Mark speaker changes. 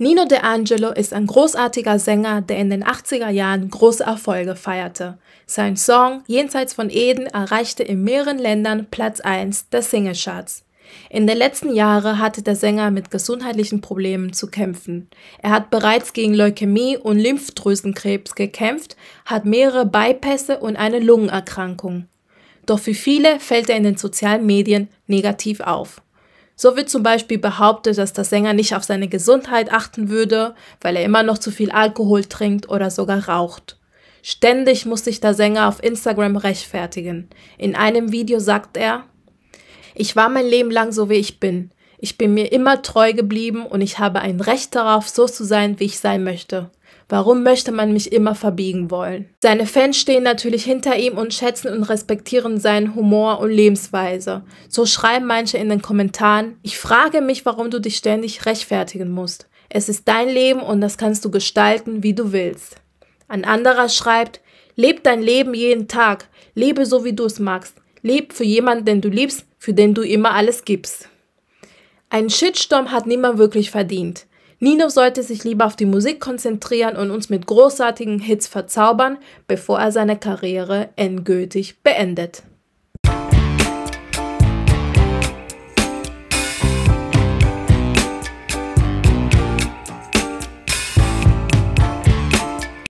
Speaker 1: Nino De Angelo ist ein großartiger Sänger, der in den 80er Jahren große Erfolge feierte. Sein Song Jenseits von Eden erreichte in mehreren Ländern Platz 1 der Singlecharts. In den letzten Jahren hatte der Sänger mit gesundheitlichen Problemen zu kämpfen. Er hat bereits gegen Leukämie und Lymphdrüsenkrebs gekämpft, hat mehrere Bypässe und eine Lungenerkrankung. Doch für viele fällt er in den sozialen Medien negativ auf. So wird zum Beispiel behauptet, dass der Sänger nicht auf seine Gesundheit achten würde, weil er immer noch zu viel Alkohol trinkt oder sogar raucht. Ständig muss sich der Sänger auf Instagram rechtfertigen. In einem Video sagt er, ich war mein Leben lang so wie ich bin. Ich bin mir immer treu geblieben und ich habe ein Recht darauf, so zu sein, wie ich sein möchte. Warum möchte man mich immer verbiegen wollen? Seine Fans stehen natürlich hinter ihm und schätzen und respektieren seinen Humor und Lebensweise. So schreiben manche in den Kommentaren, ich frage mich, warum du dich ständig rechtfertigen musst. Es ist dein Leben und das kannst du gestalten, wie du willst. Ein anderer schreibt, leb dein Leben jeden Tag, lebe so, wie du es magst, leb für jemanden, den du liebst, für den du immer alles gibst. Ein Shitstorm hat niemand wirklich verdient. Nino sollte sich lieber auf die Musik konzentrieren und uns mit großartigen Hits verzaubern, bevor er seine Karriere endgültig beendet.